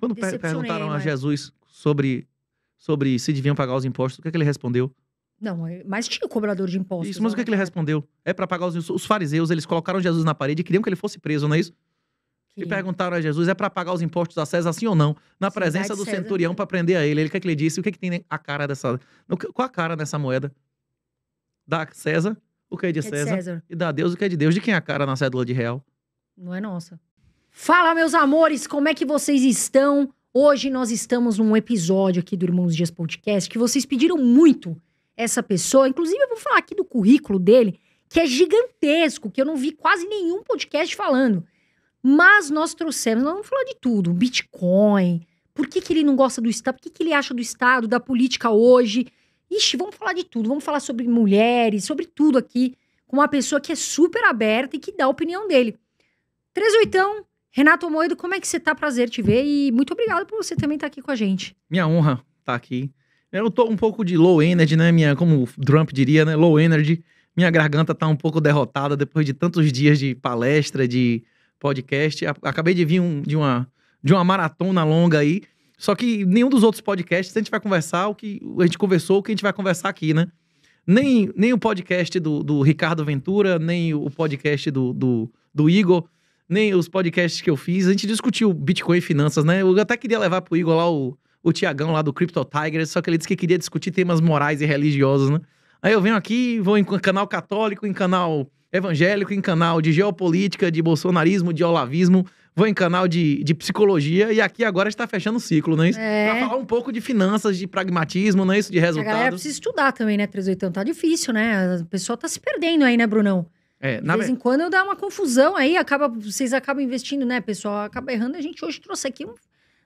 Quando perguntaram a mas... Né? Jesus sobre, sobre se deviam pagar os impostos, o que, é que ele respondeu? Não, é, mas tinha cobrador de impostos. Isso, mas o que, é né? que ele respondeu? É para pagar os, impostos. os fariseus, eles colocaram Jesus na parede e queriam que ele fosse preso, não é isso? E perguntaram a Jesus: é para pagar os impostos a César, sim ou não? Na presença do César, centurião né? para prender a ele. Ele o que, é que ele disse? O que, é que tem a cara dessa. Qual a cara nessa moeda? Da César, o que é de, César, é de César, E da Deus, o que é de Deus? De quem é a cara na cédula de real? Não é nossa. Fala, meus amores, como é que vocês estão? Hoje nós estamos num episódio aqui do Irmãos Dias Podcast que vocês pediram muito essa pessoa. Inclusive, eu vou falar aqui do currículo dele, que é gigantesco, que eu não vi quase nenhum podcast falando. Mas nós trouxemos, nós vamos falar de tudo: Bitcoin, por que, que ele não gosta do Estado, por que, que ele acha do Estado, da política hoje. Ixi, vamos falar de tudo, vamos falar sobre mulheres, sobre tudo aqui, com uma pessoa que é super aberta e que dá a opinião dele. 38 Renato Moedo, como é que você tá? Prazer te ver e muito obrigado por você também estar tá aqui com a gente. Minha honra estar tá aqui. Eu tô um pouco de low energy, né? Minha, como o Trump diria, né? Low energy. Minha garganta tá um pouco derrotada depois de tantos dias de palestra, de podcast. Acabei de vir um, de, uma, de uma maratona longa aí. Só que nenhum dos outros podcasts a gente vai conversar o que a gente conversou, o que a gente vai conversar aqui, né? Nem, nem o podcast do, do Ricardo Ventura, nem o podcast do, do, do Igor nem os podcasts que eu fiz. A gente discutiu Bitcoin e finanças, né? Eu até queria levar pro Igor lá o, o Tiagão lá do Crypto Tigers, só que ele disse que queria discutir temas morais e religiosos, né? Aí eu venho aqui, vou em canal católico, em canal evangélico, em canal de geopolítica, de bolsonarismo, de olavismo, vou em canal de, de psicologia e aqui agora está fechando o ciclo, não é isso? É. Pra falar um pouco de finanças, de pragmatismo, não é isso? De resultados. A galera precisa estudar também, né, então Tá difícil, né? A pessoa tá se perdendo aí, né, Brunão? É, de vez em quando dá uma confusão aí, acaba, vocês acabam investindo, né, pessoal? Acaba errando. A gente hoje trouxe aqui um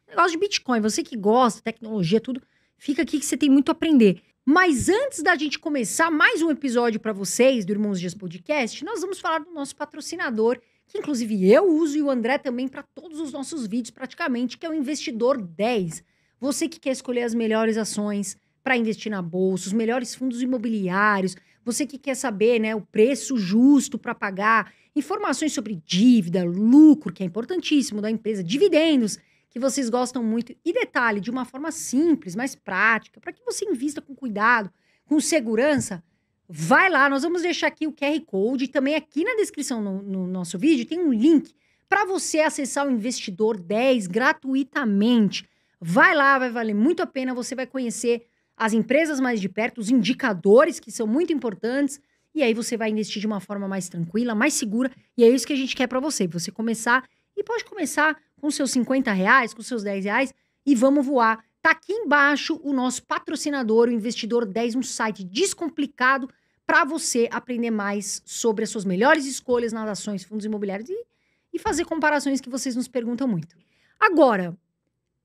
negócio de Bitcoin. Você que gosta, tecnologia, tudo, fica aqui que você tem muito a aprender. Mas antes da gente começar mais um episódio para vocês do Irmãos Dias Podcast, nós vamos falar do nosso patrocinador, que inclusive eu uso e o André também para todos os nossos vídeos, praticamente, que é o Investidor 10. Você que quer escolher as melhores ações para investir na bolsa, os melhores fundos imobiliários, você que quer saber né, o preço justo para pagar, informações sobre dívida, lucro, que é importantíssimo da empresa, dividendos, que vocês gostam muito. E detalhe, de uma forma simples, mais prática, para que você invista com cuidado, com segurança, vai lá. Nós vamos deixar aqui o QR Code. Também aqui na descrição no, no nosso vídeo tem um link para você acessar o Investidor 10 gratuitamente. Vai lá, vai valer muito a pena. Você vai conhecer as empresas mais de perto, os indicadores que são muito importantes, e aí você vai investir de uma forma mais tranquila, mais segura, e é isso que a gente quer para você. Você começar, e pode começar com seus 50 reais, com seus 10 reais, e vamos voar. Tá aqui embaixo o nosso patrocinador, o Investidor 10, um site descomplicado para você aprender mais sobre as suas melhores escolhas nas ações, fundos imobiliários e, e fazer comparações que vocês nos perguntam muito. Agora,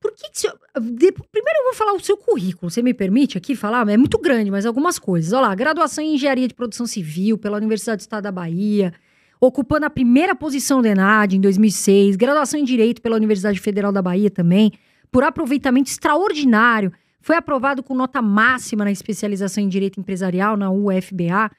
por que, que Primeiro eu vou falar o seu currículo, você me permite aqui falar? É muito grande, mas algumas coisas. Olha lá, graduação em Engenharia de Produção Civil pela Universidade do Estado da Bahia, ocupando a primeira posição da ENAD em 2006, graduação em Direito pela Universidade Federal da Bahia também, por aproveitamento extraordinário. Foi aprovado com nota máxima na especialização em Direito Empresarial, na UFBA,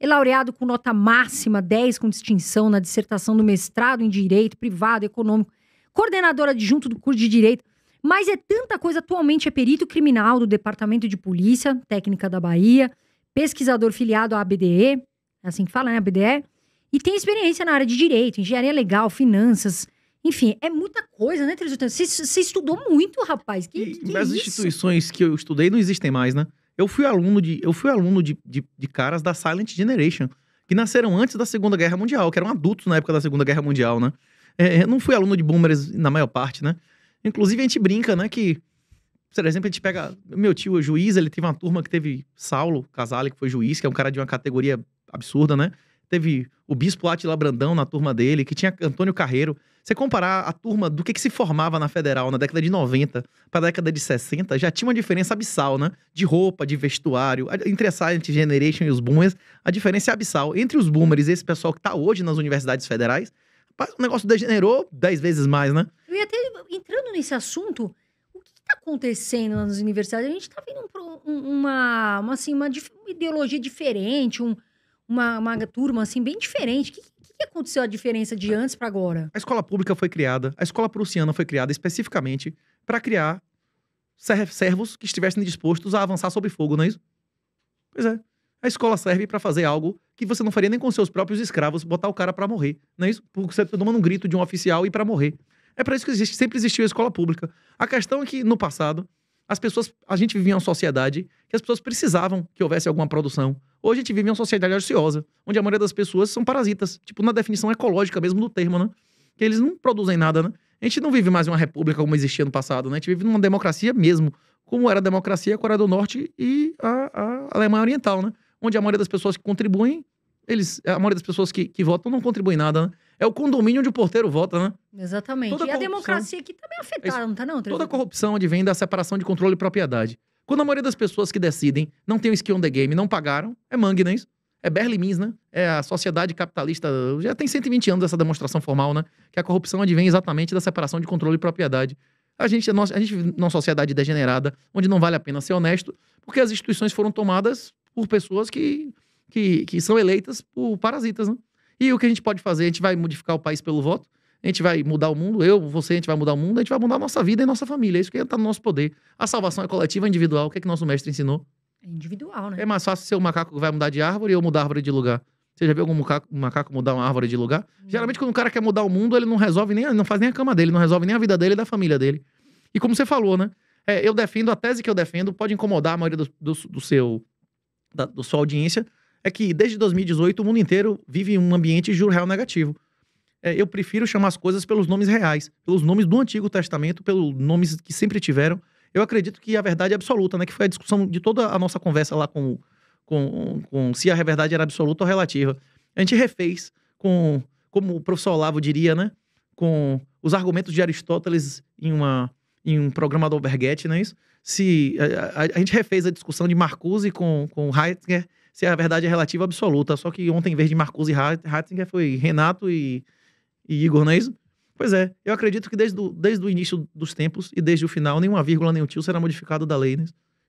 e laureado com nota máxima 10 com distinção na dissertação do mestrado em Direito Privado Econômico, coordenadora adjunto do curso de Direito mas é tanta coisa. Atualmente é perito criminal do Departamento de Polícia Técnica da Bahia, pesquisador filiado à ABDE, é assim que fala, né? ABDE. E tem experiência na área de direito, engenharia legal, finanças. Enfim, é muita coisa, né, Trevisan? Você estudou muito, rapaz. Que, e, que as é instituições que eu estudei não existem mais, né? Eu fui aluno de, eu fui aluno de, de, de caras da Silent Generation, que nasceram antes da Segunda Guerra Mundial, que eram adultos na época da Segunda Guerra Mundial, né? É, não fui aluno de boomers na maior parte, né? Inclusive, a gente brinca, né? Que, por exemplo, a gente pega. Meu tio é juiz, ele teve uma turma que teve Saulo Casale, que foi juiz, que é um cara de uma categoria absurda, né? Teve o Bispo Atila Brandão na turma dele, que tinha Antônio Carreiro. Você comparar a turma do que, que se formava na Federal na década de 90 para a década de 60, já tinha uma diferença abissal, né? De roupa, de vestuário, entre a Silent Generation e os Boomers, a diferença é abissal. Entre os Boomers e esse pessoal que está hoje nas universidades federais, o negócio degenerou 10 vezes mais, né? e até entrando nesse assunto, o que está acontecendo nas universidades? A gente está vendo um, uma, uma, assim, uma, uma ideologia diferente, um, uma, uma, turma assim bem diferente. O que, que, aconteceu a diferença de antes para agora? A escola pública foi criada, a escola prussiana foi criada especificamente para criar servos que estivessem dispostos a avançar sob fogo, não é isso? Pois é. A escola serve para fazer algo que você não faria nem com seus próprios escravos, botar o cara para morrer, não é isso? Porque você tá tomando um grito de um oficial e para morrer. É para isso que existe, sempre existiu a escola pública. A questão é que, no passado, as pessoas. A gente vivia uma sociedade que as pessoas precisavam que houvesse alguma produção. Hoje a gente vive em uma sociedade ociosa, onde a maioria das pessoas são parasitas. Tipo, na definição ecológica mesmo do termo, né? Que eles não produzem nada, né? A gente não vive mais uma república como existia no passado, né? A gente vive numa democracia mesmo, como era a democracia, a Coreia do Norte e a, a Alemanha Oriental, né? Onde a maioria das pessoas que contribuem eles, a maioria das pessoas que, que votam não contribui nada, né? É o condomínio onde o porteiro vota, né? Exatamente. Toda e a, democracia aqui também tá afetaram afetada, é não tá não? Toda a corrupção advém da separação de controle e propriedade. Quando a maioria das pessoas que decidem não tem o skin on the game, não pagaram, é mangue, é isso? É Berlimins, né? É a sociedade capitalista. Já tem 120 anos essa demonstração formal, né? Que a corrupção advém exatamente da separação de controle e propriedade. A gente, a gente vive numa sociedade degenerada, onde não vale a pena ser honesto, porque as instituições foram tomadas por pessoas que que, que são eleitas por parasitas, né? E o que a gente pode fazer? A gente vai modificar o país pelo voto, a gente vai mudar o mundo, eu, você, a gente vai mudar o mundo, a gente vai mudar a nossa vida e nossa família. É isso que está no nosso poder. A salvação é coletiva, é individual. O que é que nosso mestre ensinou? É individual, né? É mais fácil ser um macaco que vai mudar de árvore ou mudar a árvore de lugar. Você já viu algum macaco, macaco mudar uma árvore de lugar? Não. Geralmente, quando um cara quer mudar o mundo, ele não resolve nem, não faz nem a cama dele, não resolve nem a vida dele e da família dele. E como você falou, né? É, eu defendo, a tese que eu defendo pode incomodar a maioria do, do, do seu, da do sua audiência, é que desde 2018 o mundo inteiro vive um ambiente de juro real negativo. É, eu prefiro chamar as coisas pelos nomes reais, pelos nomes do Antigo Testamento, pelos nomes que sempre tiveram. Eu acredito que a verdade é absoluta, né? Que foi a discussão de toda a nossa conversa lá com, com, com se a verdade era absoluta ou relativa. A gente refez com, como o professor Olavo diria, né? Com os argumentos de Aristóteles em, uma, em um programa do Alberghetti, não é isso? Se, a, a, a gente refez a discussão de Marcuse com, com Heidegger se a verdade é relativa absoluta. Só que ontem, em vez de Marcuse e Ratzinger, foi Renato e, e Igor, não é isso? Pois é, eu acredito que desde, do, desde o início dos tempos e desde o final, nenhuma vírgula, nenhum tio será modificado da lei. Né?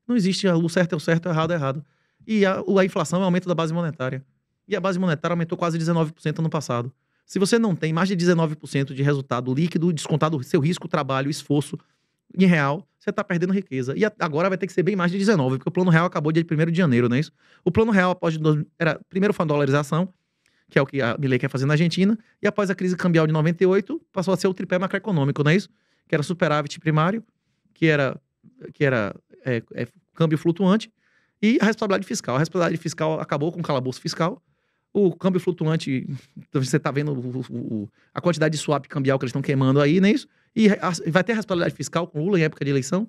Não existe o certo é o certo, o errado é errado. E a, a inflação é o aumento da base monetária. E a base monetária aumentou quase 19% no passado. Se você não tem mais de 19% de resultado líquido, descontado seu risco, trabalho, esforço, em real, você está perdendo riqueza. E agora vai ter que ser bem mais de 19, porque o plano real acabou dia 1 de janeiro, não é isso? O plano real, após. Dois, era, primeiro foi a dolarização, que é o que a Milley quer fazer na Argentina, e após a crise cambial de 98, passou a ser o tripé macroeconômico, não é isso? Que era superávit primário, que era, que era é, é, câmbio flutuante, e a responsabilidade fiscal. A responsabilidade fiscal acabou com o calabouço fiscal. O câmbio flutuante, então, você está vendo o, o, a quantidade de swap cambial que eles estão queimando aí, não é isso? E vai ter responsabilidade fiscal com Lula em época de eleição?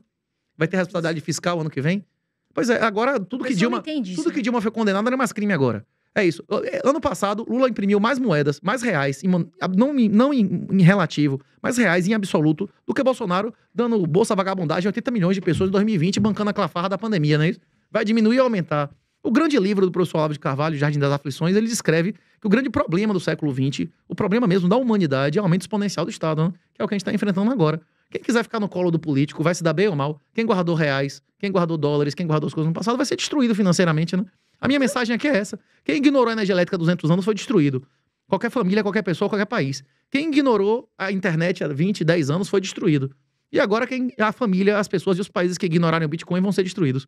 Vai ter responsabilidade fiscal ano que vem? Pois é, agora tudo que Dilma, isso, tudo né? que Dilma foi condenada não é mais crime agora. É isso. É, ano passado, Lula imprimiu mais moedas, mais reais, não, em, não em, em, relativo, mais reais em absoluto, do que Bolsonaro dando bolsa vagabundagem a 80 milhões de pessoas em 2020, bancando a clafarra da pandemia, não é isso? Vai diminuir ou aumentar? O grande livro do professor Olavo de Carvalho, Jardim das Aflições, ele descreve que o grande problema do século XX, o problema mesmo da humanidade, é o aumento exponencial do Estado, né? que é o que a gente está enfrentando agora. Quem quiser ficar no colo do político vai se dar bem ou mal. Quem guardou reais, quem guardou dólares, quem guardou as coisas no passado vai ser destruído financeiramente, né? A minha mensagem aqui é essa. Quem ignorou a energia elétrica há 200 anos foi destruído. Qualquer família, qualquer pessoa, qualquer país. Quem ignorou a internet há 20, 10 anos foi destruído. E agora quem, a família, as pessoas e os países que ignoraram o Bitcoin vão ser destruídos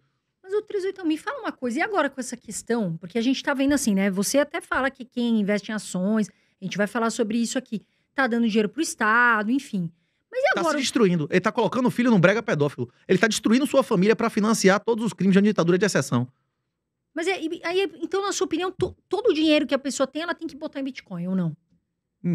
mercados autorizou. me fala uma coisa, e agora com essa questão? Porque a gente está vendo assim, né? Você até fala que quem investe em ações, a gente vai falar sobre isso aqui, tá dando dinheiro pro Estado, enfim. Mas agora? Tá se destruindo. Ele tá colocando o filho num brega pedófilo. Ele tá destruindo sua família para financiar todos os crimes de ditadura de exceção. Mas é, aí, então, na sua opinião, to, todo o dinheiro que a pessoa tem, ela tem que botar em Bitcoin ou não?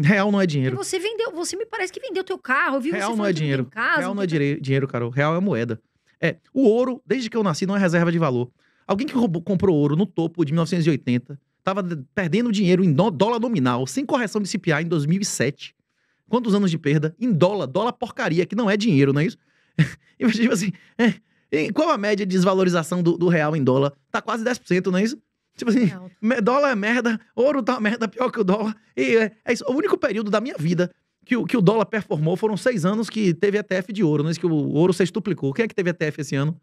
Real não é dinheiro. Porque você vendeu, você me parece que vendeu teu carro, viu? Real não é dinheiro. Casa, Real não é dinheiro, dinheiro, Carol. Real é moeda. É, o ouro, desde que eu nasci, não é reserva de valor. Alguém que roubou, comprou ouro no topo de 1980 estava perdendo dinheiro em dólar nominal, sem correção de CPI em 2007. Quantos anos de perda? Em dólar, dólar porcaria, que não é dinheiro, não é isso? Imagina tipo assim, é, e qual a média de desvalorização do, do, real em dólar? Tá quase 10%, não é isso? Tipo assim, dólar é merda, ouro tá merda, pior que o dólar. E é, é isso. O único período da minha vida que o, que o dólar performou foram seis anos que teve ETF de ouro, não é isso que o ouro se estuplicou. Quem é que teve ETF esse ano?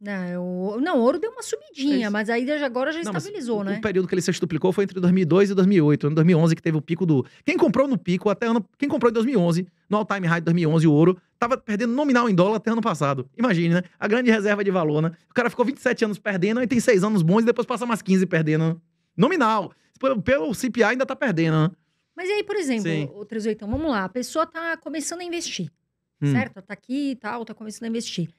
Não, é o, não, o ouro deu uma subidinha, é mas aí agora já não, estabilizou, né? O período que ele se estuplicou foi entre 2002 e 2008. Ano 2011 que teve o pico do... Quem comprou no pico até ano... Quem comprou em 2011, no all-time high de 2011, o ouro, tava perdendo nominal em dólar até ano passado. Imagine, né? A grande reserva de valor, né? O cara ficou 27 anos perdendo, aí tem seis anos bons e depois passa mais 15 perdendo. Né? Nominal. Pelo, pelo CPI ainda tá perdendo, né? Mas aí, por exemplo, Sim. o 38, vamos lá, a pessoa está começando a investir, hum. certo? Está aqui e tal, está começando a investir.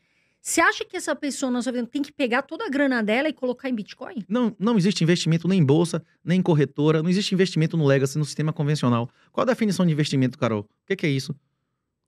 Você acha que essa pessoa na sua vida tem que pegar toda a grana dela e colocar em Bitcoin? Não, não existe investimento nem em bolsa, nem em corretora, não existe investimento no legacy, no sistema convencional. Qual a definição de investimento, Carol? O que, que é isso?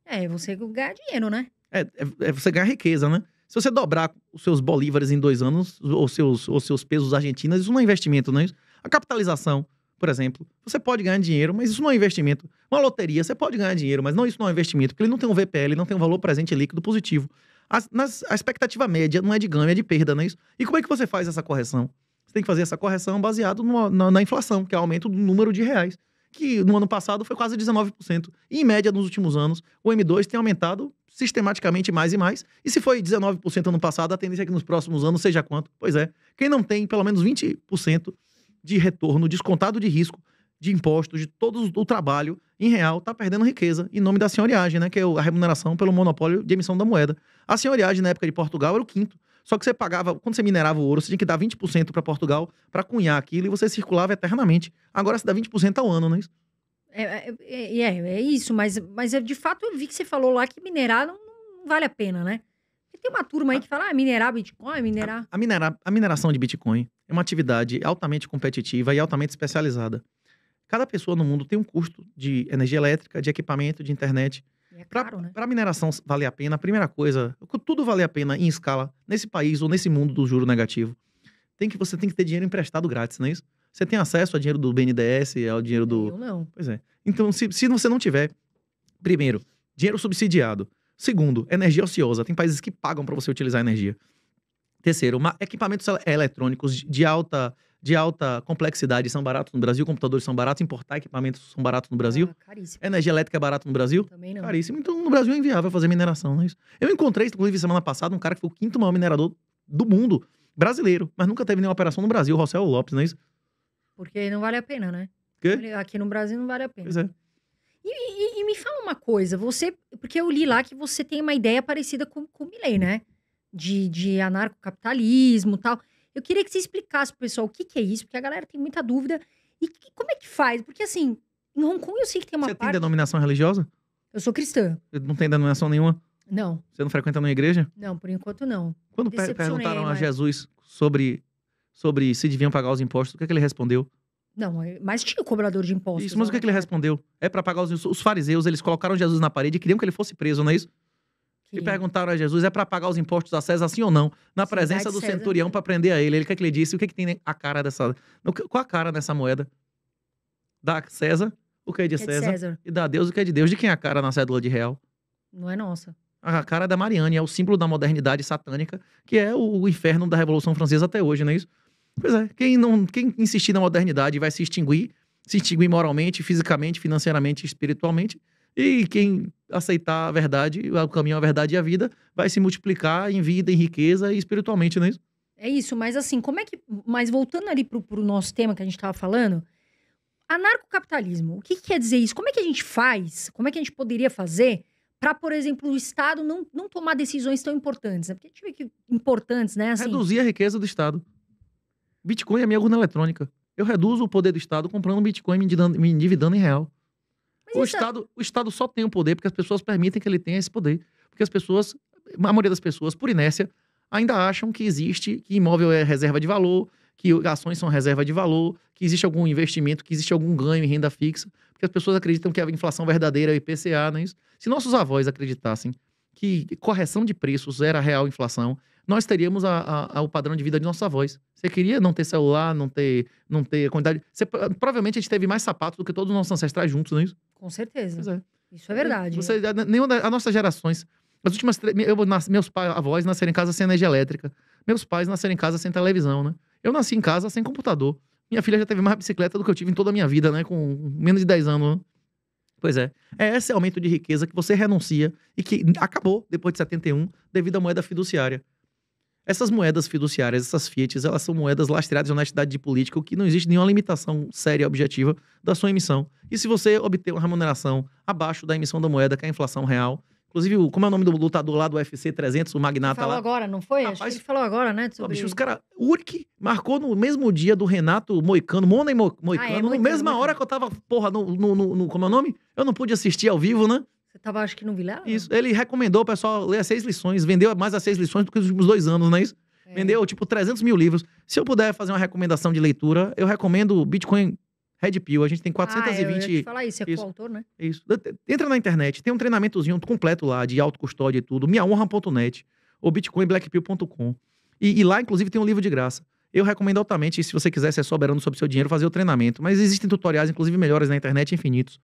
É, você ganhar dinheiro, né? É, é, é, você ganhar riqueza, né? Se você dobrar os seus bolívares em dois anos, ou seus, ou seus pesos argentinos, isso não é investimento, não é isso? A capitalização por exemplo, você pode ganhar dinheiro, mas isso não é investimento. Uma loteria, você pode ganhar dinheiro, mas não isso não é investimento, porque ele não tem um VPL, não tem um valor presente líquido positivo. As, nas, a expectativa média não é de ganho, é de perda, não é isso? E como é que você faz essa correção? Você tem que fazer essa correção baseado no, na, na, inflação, que é o aumento do número de reais, que no ano passado foi quase 19%. E, em média, nos últimos anos, o M2 tem aumentado sistematicamente mais e mais. E se foi 19% ano passado, a tendência é que nos próximos anos seja quanto? Pois é, quem não tem pelo menos 20% de retorno descontado de risco, de impostos, de todo o trabalho, em real, está perdendo riqueza em nome da senhoriagem, né? Que é a remuneração pelo monopólio de emissão da moeda. A senhoriagem na época de Portugal era o quinto. Só que você pagava, quando você minerava o ouro, você tinha que dar 20% para Portugal para cunhar aquilo e você circulava eternamente. Agora você dá 20% ao ano, não é isso? É, é, é, é, é isso, mas, mas é, de fato eu vi que você falou lá que minerar não, não vale a pena, né? tem uma turma aí ah. que fala, ah, minerar Bitcoin, minerar. A, a, minerar, a mineração de Bitcoin é uma atividade altamente competitiva e altamente especializada. Cada pessoa no mundo tem um custo de energia elétrica, de equipamento, de internet. É para né? mineração valer a pena, a primeira coisa, tudo valer a pena em escala, nesse país ou nesse mundo do juro negativo, tem que você tem que ter dinheiro emprestado grátis, não é isso? Você tem acesso ao dinheiro do BNDES, ao dinheiro do. Eu não. Pois é. Então, se, se você não tiver, primeiro, dinheiro subsidiado. Segundo, energia ociosa. Tem países que pagam para você utilizar energia. Terceiro, equipamentos eletrônicos de alta, de alta complexidade são baratos no Brasil, computadores são baratos, importar equipamentos são baratos no ah, Brasil. Ah, caríssimo. Energia elétrica é barata no Brasil? Também não. Caríssimo. Então, no Brasil é inviável fazer mineração, não é isso? Eu encontrei, inclusive, semana passada, um cara que foi o quinto maior minerador do mundo, brasileiro, mas nunca teve nenhuma operação no Brasil, Rosel Lopes, não é isso? Porque não vale a pena, né? Quê? Aqui no Brasil não vale a pena. Pois é. E, e, e, me fala uma coisa, você. Porque eu li lá que você tem uma ideia parecida com, com o Milley, né? De, de anarcocapitalismo e tal. Eu queria que você explicasse pro pessoal o que, que é isso, porque a galera tem muita dúvida. E que, como é que faz? Porque assim, em Hong Kong eu sei que tem uma você parte... tem denominação religiosa? Eu sou cristã. Não tem denominação nenhuma? Não. Você não frequenta nenhuma igreja? Não, por enquanto não. Quando perguntaram mas... a Jesus sobre, sobre se deviam pagar os impostos, o que, é que ele respondeu? Não, é, mas tinha cobrador de impostos. Isso, mas o que, né? é que ele respondeu? É para pagar os, os fariseus, eles colocaram Jesus na parede e queriam que ele fosse preso, não é isso? E perguntaram a Jesus: é para pagar os impostos a César, sim ou não? Na presença do César, centurião né? para prender a ele. Ele o que, é que ele disse? O que, é que tem a cara dessa. Qual a cara dessa moeda? Da César, o que é de, que César, é de César? E da Deus, o que é de Deus? De quem é a cara na cédula de real? Não é nossa. A cara da Mariane é o símbolo da modernidade satânica, que é o inferno da Revolução Francesa até hoje, não é isso? Pois é, quem, não, quem insistir na modernidade vai se extinguir, se extinguir moralmente, fisicamente, financeiramente, espiritualmente. E quem aceitar a verdade, o caminho, à verdade e a vida, vai se multiplicar em vida, em riqueza e espiritualmente, não é isso? É isso, mas assim, como é que. Mas voltando ali pro, pro nosso tema que a gente estava falando, anarcocapitalismo, o que, que quer dizer isso? Como é que a gente faz? Como é que a gente poderia fazer para, por exemplo, o Estado não, não tomar decisões tão importantes? Né? Porque a gente vê que importantes, né? Assim... Reduzir a riqueza do Estado. Bitcoin é minha urna eletrônica. Eu reduzo o poder do Estado comprando Bitcoin e me, endividando em real. o, é Estado, o Estado só tem o poder porque as pessoas permitem que ele tenha esse poder. Porque as pessoas, a maioria das pessoas, por inércia, ainda acham que existe, que imóvel é reserva de valor, que ações são reserva de valor, que existe algum investimento, que existe algum ganho em renda fixa, porque as pessoas acreditam que a inflação verdadeira é o IPCA, não é isso? Se nossos avós acreditassem que correção de preços era real inflação, nós teríamos a, a, a, o padrão de vida de nossa voz Você queria não ter celular, não ter, não ter quantidade. Você, provavelmente a gente teve mais sapatos do que todos os nossos ancestrais juntos, não é isso? Com certeza. É. Isso é verdade. Você, nenhuma das nossas gerações. As últimas eu, meus pais, avós nasceram em casa sem energia elétrica. Meus pais nasceram em casa sem televisão, né? Eu nasci em casa sem computador. Minha filha já teve mais bicicleta do que eu tive em toda a minha vida, né? Com menos de 10 anos. Né? Pois é. É esse aumento de riqueza que você renuncia e que acabou depois de 71 devido à moeda fiduciária. Essas moedas fiduciárias, essas Fiats, elas são moedas lastreadas de honestidade de política, o que não existe nenhuma limitação séria e objetiva da sua emissão. E se você obter uma remuneração abaixo da emissão da moeda, que é a inflação real, Inclusive, como é o nome do lutador lá do UFC 300, o magnata falou lá? Falou agora, não foi? Rapaz, Acho que ele falou agora, né? Sobre... Bicho, os cara, Urk marcou no mesmo dia do Renato Moicano, Mona Mo... Moicano, ah, é, na mesma Moicano. hora que eu tava, porra, no, no, no, como é o nome? Eu não pude assistir ao vivo, né? Você estava, acho que, no Vilela? Isso. Ele recomendou o pessoal ler as seis lições. Vendeu mais as seis lições do que os últimos dois anos, não é isso? É. Vendeu, tipo, 300 mil livros. Se eu puder fazer uma recomendação de leitura, eu recomendo Bitcoin Red Pill. A gente tem 420... Ah, eu ia falar isso. É coautor, né? Isso. Entra na internet. Tem um treinamentozinho completo lá de autocustódia e tudo. Minhaonra.net ou bitcoinblackpill.com. E, e lá, inclusive, tem um livro de graça. Eu recomendo altamente, se você quiser ser é soberano sobre seu dinheiro, fazer o treinamento. Mas existem tutoriais, inclusive melhores na internet, infinitos.